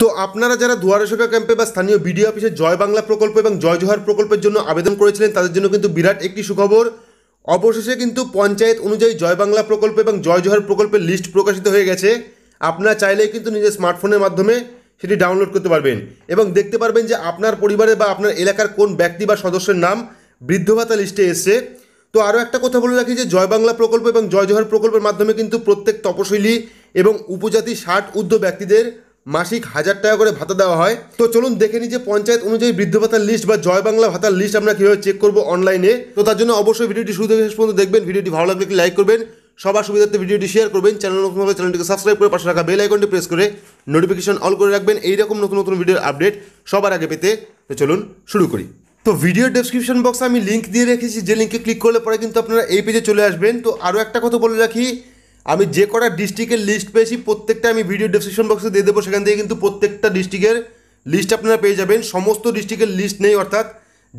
তো আপনারা যারা দুয়ারে সভা ক্যাম্পে বা স্থানীয় বিডিও অফিসে জয় বাংলা প্রকল্প এবং জয় জোহার প্রকল্পের জন্য আবেদন করেছিলেন তাদের জন্য কিন্তু বিরাট একটি সুখবর অবশেষে কিন্তু পঞ্চায়েত অনুযায়ী জয় বাংলা প্রকল্প এবং জয় জোহার প্রকল্পের লিস্ট প্রকাশিত হয়ে গেছে আপনারা চাইলেই কিন্তু নিজের স্মার্টফোনের মাধ্যমে সেটি ডাউনলোড করতে পারবেন এবং দেখতে পারবেন যে আপনার পরিবারে বা আপনার এলাকার কোন ব্যক্তি বা সদস্যের নাম বৃদ্ধ ভাতা লিস্টে এসছে তো আরও একটা কথা বলে রাখি যে জয় বাংলা প্রকল্প এবং জয় জোহার প্রকল্পের মাধ্যমে কিন্তু প্রত্যেক তপশৈলী এবং উপজাতি ষাট ঊর্ধ্ব ব্যক্তিদের মাসিক হাজার টাকা করে ভাতা দেওয়া হয় তো চলুন দেখে নিই যে পঞ্চায়েত অনুযায়ী বৃদ্ধ ভাতার লিস্ট বা জয় বাংলা ভাতার লিস্ট আমরা কীভাবে চেক করবো অনলাইনে তো তার জন্য অবশ্যই ভিডিওটি শুরু থেকে শেষ পর্যন্ত দেখবেন ভিডিওটি ভালো লাগলে লাইক করবেন সবার সুবিধার্থে ভিডিওটি শেয়ার করবেন চ্যানেল নতুন হলে চ্যানেলটিকে সাবস্ক্রাইব করে পাশে রাখা বেল আইকনটি প্রেস করে নোটিফিকেশন অল করে রাখবেন এইরকম নতুন নতুন ভিডিওর আপডেট সবার আগে পেতে তো চলুন শুরু করি তো ভিডিও ডেসক্রিপশন বক্সে আমি লিঙ্ক দিয়ে রেখেছি যে লিঙ্কে ক্লিক করলে পরে কিন্তু আপনারা এই পেজে চলে আসবেন তো আরও একটা কথা বলে রাখি আমি যে কটা ডিস্ট্রিক্টের লিস্ট পেয়েছি প্রত্যেকটা আমি ভিডিও ডিসক্রিপশন বক্সে দিয়ে দেবো সেখান থেকে কিন্তু প্রত্যেকটা ডিস্ট্রিক্টের লিস্ট আপনারা পেয়ে যাবেন সমস্ত ডিস্ট্রিক্টের লিস্ট নেই অর্থাৎ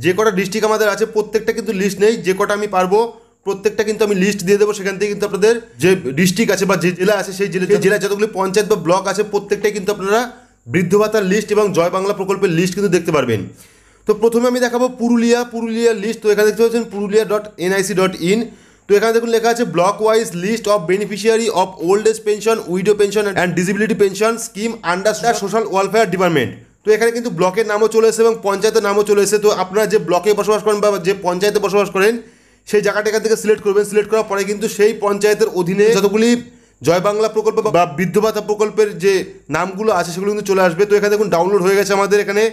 যে কটা ডিস্ট্রিক্ট আমাদের আছে প্রত্যেকটা কিন্তু লিস্ট নেই যে কটা আমি পারবো প্রত্যেকটা কিন্তু আমি লিস্ট দিয়ে দেবো সেখান থেকে কিন্তু আপনাদের যে ডিস্ট্রিক্ট আছে বা যে জেলা আছে সেই জেলা জেলায় যতগুলি পঞ্চায়েত বা ব্লক আছে প্রত্যেকটাই কিন্তু আপনারা বৃদ্ধ ভাতার লিস্ট এবং জয় বাংলা প্রকল্পের লিস্ট কিন্তু দেখতে পারবেন তো প্রথমে আমি দেখাবো পুরুলিয়া পুরুলিয়ার লিস্ট তো এখানে দেখতে পাচ্ছেন Purulia dot NIC dot in তো এখানে দেখুন লেখা আছে block wise list of beneficiary of old age pension widow pension and disability pension scheme under social welfare department তো এখানে কিন্তু ব্লকের নামও চলে এসেছে এবং পঞ্চায়েতের নামও চলে এসেছে তো আপনারা যে ব্লকে বসবাস করেন বা যে পঞ্চায়েতে বসবাস করেন সেই জায়গাটা এখান থেকে সিলেক্ট করবেন সিলেক্ট করার পরে কিন্তু সেই পঞ্চায়েতের অধীনে যতগুলি জয় বাংলা প্রকল্প বা বৃদ্ধ ভাতা প্রকল্পের যে নামগুলো আছে সেগুলো কিন্তু চলে আসবে তো এখানে দেখুন ডাউনলোড হয়ে গেছে আমাদের এখানে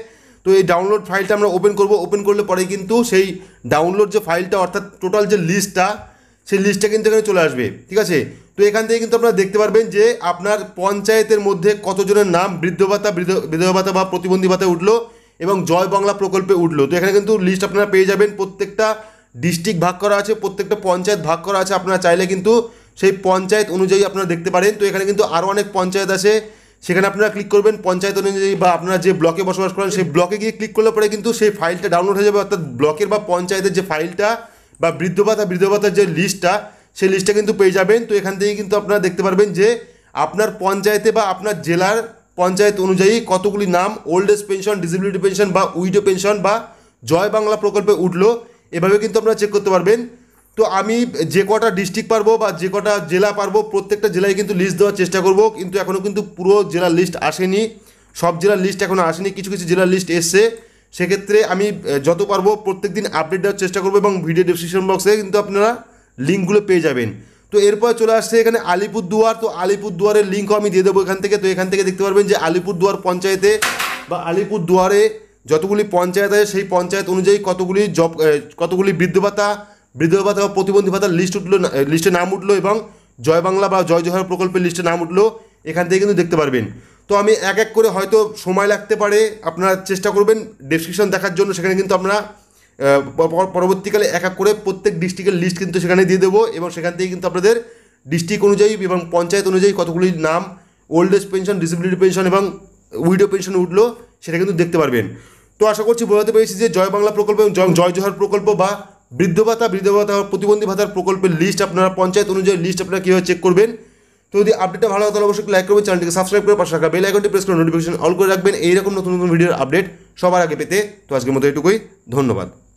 তো এই ডাউনলোড ফাইলটা আমরা ওপেন করব ওপেন করলে পরে কিন্তু সেই ডাউনলোড যে ফাইলটা অর্থাৎ টোটাল যে লিস্টটা সেই লিস্টটা কিন্তু এখানে চলে আসবে ঠিক আছে তো এখান থেকে কিন্তু আপনারা দেখতে পারবেন যে আপনার পঞ্চায়েতের মধ্যে কতজনের নাম বৃদ্ধ ভাতা বিধবা ভাতা বা প্রতিবন্ধী ভাতা উঠলো এবং জয় বাংলা প্রকল্পে উঠলো তো এখানে কিন্তু লিস্ট আপনারা পেয়ে যাবেন প্রত্যেকটা ডিস্ট্রিক্ট ভাগ করা আছে প্রত্যেকটা পঞ্চায়েত ভাগ করা আছে আপনারা চাইলে কিন্তু সেই পঞ্চায়েত অনুযায়ী আপনারা দেখতে পারেন তো এখানে কিন্তু আরও অনেক পঞ্চায়েত আছে সেখানে আপনারা ক্লিক করবেন পঞ্চায়েত অনুযায়ী বা আপনারা যে ব্লকে বসবাস করেন সেই ব্লকে গিয়ে ক্লিক করলে পরে কিন্তু সেই ফাইলটা ডাউনলোড হয়ে যাবে অর্থাৎ ব্লকের বা পঞ্চায়েতের যে ফাইলটা বা বৃদ্ধ ভাতা বৃদ্ধ ভাতার যে লিস্টটা সেই লিস্টটা কিন্তু পেয়ে যাবেন তো এখান থেকে কিন্তু আপনারা দেখতে পারবেন যে আপনার পঞ্চায়েতে বা আপনার জেলার পঞ্চায়েত অনুযায়ী কতগুলি নাম old age pension disability pension বা উইডো পেনশন বা জয় বাংলা প্রকল্পে উঠলো এভাবে কিন্তু আপনারা চেক করতে পারবেন তো আমি যে কটা ডিস্ট্রিক্ট পারবো বা যে কটা জেলা পারবো প্রত্যেকটা জেলায় কিন্তু লিস্ট দেওয়ার চেষ্টা করব কিন্তু এখনও কিন্তু পুরো জেলার লিস্ট আসেনি সব জেলার লিস্ট এখনও আসেনি কিছু কিছু জেলার লিস্ট এসছে সেক্ষেত্রে আমি যত পারবো প্রত্যেক দিন আপডেট দেওয়ার চেষ্টা করবো এবং ভিডিও ডিসক্রিপশন বক্সে কিন্তু আপনারা লিঙ্কগুলো পেয়ে যাবেন তো এরপর চলে আসছে এখানে আলিপুরদুয়ার তো আলিপুরদুয়ারের লিঙ্কও আমি দিয়ে দেবো এখান থেকে তো এখান থেকে দেখতে পারবেন যে আলিপুরদুয়ার পঞ্চায়েতে বা আলিপুরদুয়ারে যতগুলি পঞ্চায়েত আছে সেই পঞ্চায়েত অনুযায়ী কতগুলি জব কতগুলি বৃদ্ধ ভাতা বৃদ্ধ ভাতা বা প্রতিবন্ধী ভাতার লিস্ট উঠলো লিস্টে নাম উঠলো এবং জয় বাংলা বা জয় জহর প্রকল্পের লিস্টে নাম উঠলো এখান থেকে কিন্তু দেখতে পারবেন তো আমি এক এক করে হয়তো সময় লাগতে পারে আপনারা চেষ্টা করবেন ডেসক্রিপশন দেখার জন্য সেখানে কিন্তু আমরা পরবর্তীকালে এক এক করে প্রত্যেক ডিস্ট্রিক্টের লিস্ট কিন্তু সেখানে দিয়ে দেবো এবং সেখান থেকে কিন্তু আপনাদের ডিস্ট্রিক্ট অনুযায়ী এবং পঞ্চায়েত অনুযায়ী কতগুলি নাম old age pension disability pension এবং উইডো পেনশন উঠলো সেটা কিন্তু দেখতে পারবেন তো আশা করছি বোঝাতে পেরেছি যে জয় বাংলা প্রকল্প এবং জয় জোহার প্রকল্প বা বৃদ্ধ ভাতা বৃদ্ধ ভাতা প্রতিবন্ধী ভাতার প্রকল্পের লিস্ট আপনারা পঞ্চায়েত অনুযায়ী লিস্ট আপনারা কীভাবে চেক করবেন তো যদি আপডেটটা ভালো হয় তাহলে অবশ্যই লাইক করবেন চ্যানেলটিকে সাবস্ক্রাইব করে পাশে রাখা বেল আইকনটি প্রেস করে নোটিফিকেশন অল করে রাখবেন এইরকম নতুন নতুন ভিডিওর আপডেট সবার আগে পেতে তো আজকের মতো এটুকুই ধন্যবাদ